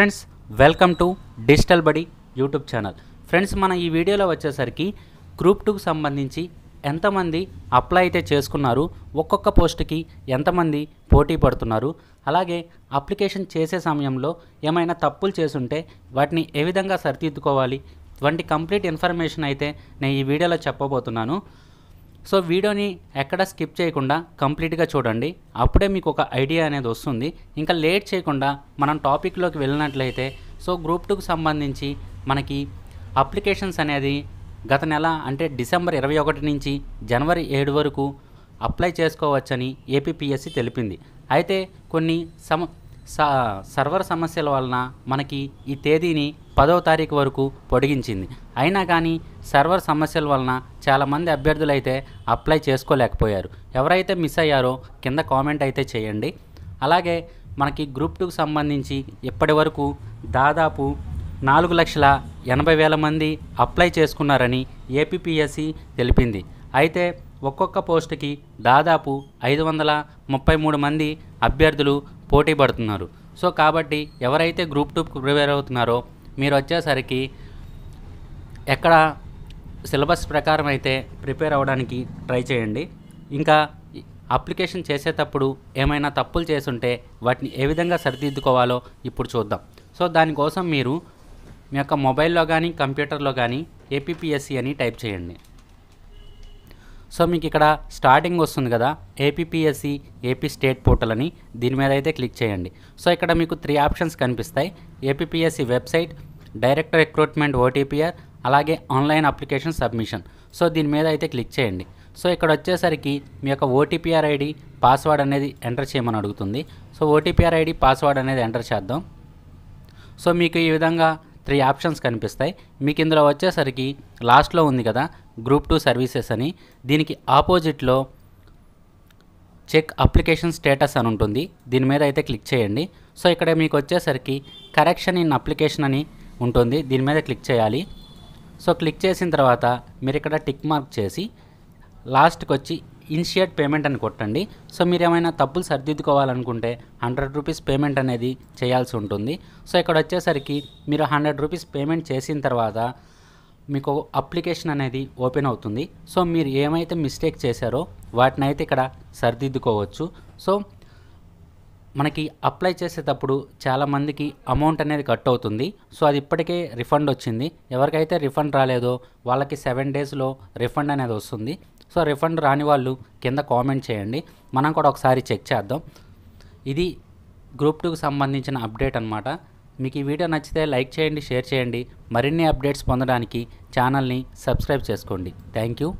friends welcome to digital Badi YouTube channel friends మన ఈ వీడియోలో వచ్చేసరికి గ్రూప్ టూకి సంబంధించి ఎంతమంది అప్లై అయితే చేసుకున్నారు ఒక్కొక్క పోస్టుకి ఎంతమంది పోటీ పడుతున్నారు అలాగే అప్లికేషన్ చేసే సమయంలో ఏమైనా తప్పులు చేసుంటే వాటిని ఏ విధంగా సరిదిద్దుకోవాలి వంటి కంప్లీట్ ఇన్ఫర్మేషన్ అయితే నేను ఈ వీడియోలో చెప్పబోతున్నాను సో వీడియోని ఎక్కడ స్కిప్ చేయకుండా కంప్లీట్గా చూడండి అప్పుడే మీకు ఒక ఐడియా అనేది వస్తుంది ఇంకా లేట్ చేయకుండా మనం టాపిక్లోకి వెళ్ళినట్లయితే సో గ్రూప్ టూకి సంబంధించి మనకి అప్లికేషన్స్ అనేది గత నెల అంటే డిసెంబర్ ఇరవై ఒకటి నుంచి జనవరి ఏడు వరకు అప్లై చేసుకోవచ్చని ఏపీపీఎస్సి తెలిపింది అయితే కొన్ని సమ సర్వర్ సమస్యల వలన మనకి ఈ తేదీని పదవ తారీఖు వరకు పొడిగించింది అయినా కానీ సర్వర్ సమస్యల వలన చాలామంది అభ్యర్థులు అయితే అప్లై చేసుకోలేకపోయారు ఎవరైతే మిస్ అయ్యారో కింద కామెంట్ అయితే చేయండి అలాగే మనకి గ్రూప్ టూకి సంబంధించి ఇప్పటి వరకు దాదాపు నాలుగు లక్షల ఎనభై వేల మంది అప్లై చేసుకున్నారని ఏపీపీఎస్సి తెలిపింది అయితే ఒక్కొక్క పోస్టుకి దాదాపు ఐదు వందల ముప్పై మూడు మంది అభ్యర్థులు పోటీ పడుతున్నారు సో కాబట్టి ఎవరైతే గ్రూప్ టూకి ప్రిపేర్ అవుతున్నారో మీరు వచ్చేసరికి ఎక్కడ సిలబస్ ప్రకారం అయితే ప్రిపేర్ అవ్వడానికి ట్రై చేయండి ఇంకా అప్లికేషన్ చేసేటప్పుడు ఏమైనా తప్పులు చేసుంటే వాటిని ఏ విధంగా సరిదిద్దుకోవాలో ఇప్పుడు చూద్దాం సో దానికోసం మీరు మీ యొక్క మొబైల్లో కానీ కంప్యూటర్లో కానీ ఏపీపీఎస్సీ అని టైప్ చేయండి సో మీకు ఇక్కడ స్టార్టింగ్ వస్తుంది కదా ఏపీఎస్సి ఏపీ స్టేట్ పోర్టల్ అని దీని మీద అయితే క్లిక్ చేయండి సో ఇక్కడ మీకు త్రీ ఆప్షన్స్ కనిపిస్తాయి APSC website direct recruitment OTPR అలాగే ఆన్లైన్ అప్లికేషన్ సబ్మిషన్ సో దీని మీద అయితే క్లిక్ చేయండి సో ఇక్కడ వచ్చేసరికి మీ యొక్క ఓటీపీఆర్ ఐడి పాస్వర్డ్ అనేది ఎంటర్ చేయమని అడుగుతుంది సో ఓటీపీఆర్ ఐడి పాస్వర్డ్ అనేది ఎంటర్ చేద్దాం సో మీకు ఈ విధంగా త్రీ ఆప్షన్స్ కనిపిస్తాయి మీకు ఇందులో వచ్చేసరికి లాస్ట్లో ఉంది కదా గ్రూప్ టూ సర్వీసెస్ అని దీనికి ఆపోజిట్లో చెక్ అప్లికేషన్ స్టేటస్ అని ఉంటుంది దీని మీద అయితే క్లిక్ చేయండి సో ఇక్కడ మీకు వచ్చేసరికి కరెక్షన్ ఇన్ అప్లికేషన్ అని ఉంటుంది దీని మీద క్లిక్ చేయాలి సో క్లిక్ చేసిన తర్వాత మీరు ఇక్కడ టిక్ మార్క్ చేసి లాస్ట్కి వచ్చి ఇనిషియేట్ పేమెంట్ అని కొట్టండి సో మీరు ఏమైనా తప్పులు సరిదిద్దుకోవాలనుకుంటే హండ్రెడ్ రూపీస్ పేమెంట్ అనేది చేయాల్సి ఉంటుంది సో ఇక్కడ వచ్చేసరికి మీరు హండ్రెడ్ రూపీస్ పేమెంట్ చేసిన తర్వాత మీకు అప్లికేషన్ అనేది ఓపెన్ అవుతుంది సో మీరు ఏమైతే మిస్టేక్ చేశారో వాటిని అయితే ఇక్కడ సరిదిద్దుకోవచ్చు సో మనకి అప్లై చేసేటప్పుడు చాలామందికి అమౌంట్ అనేది కట్ అవుతుంది సో అది ఇప్పటికే రిఫండ్ వచ్చింది ఎవరికైతే రిఫండ్ రాలేదో వాళ్ళకి సెవెన్ డేస్లో రిఫండ్ అనేది వస్తుంది సో రిఫండ్ రాని వాళ్ళు కింద కామెంట్ చేయండి మనం కూడా ఒకసారి చెక్ చేద్దాం ఇది గ్రూప్ టూకి సంబంధించిన అప్డేట్ అనమాట మీకు ఈ వీడియో నచ్చితే లైక్ చేయండి షేర్ చేయండి మరిన్ని అప్డేట్స్ పొందడానికి ఛానల్ని సబ్స్క్రైబ్ చేసుకోండి థ్యాంక్ యూ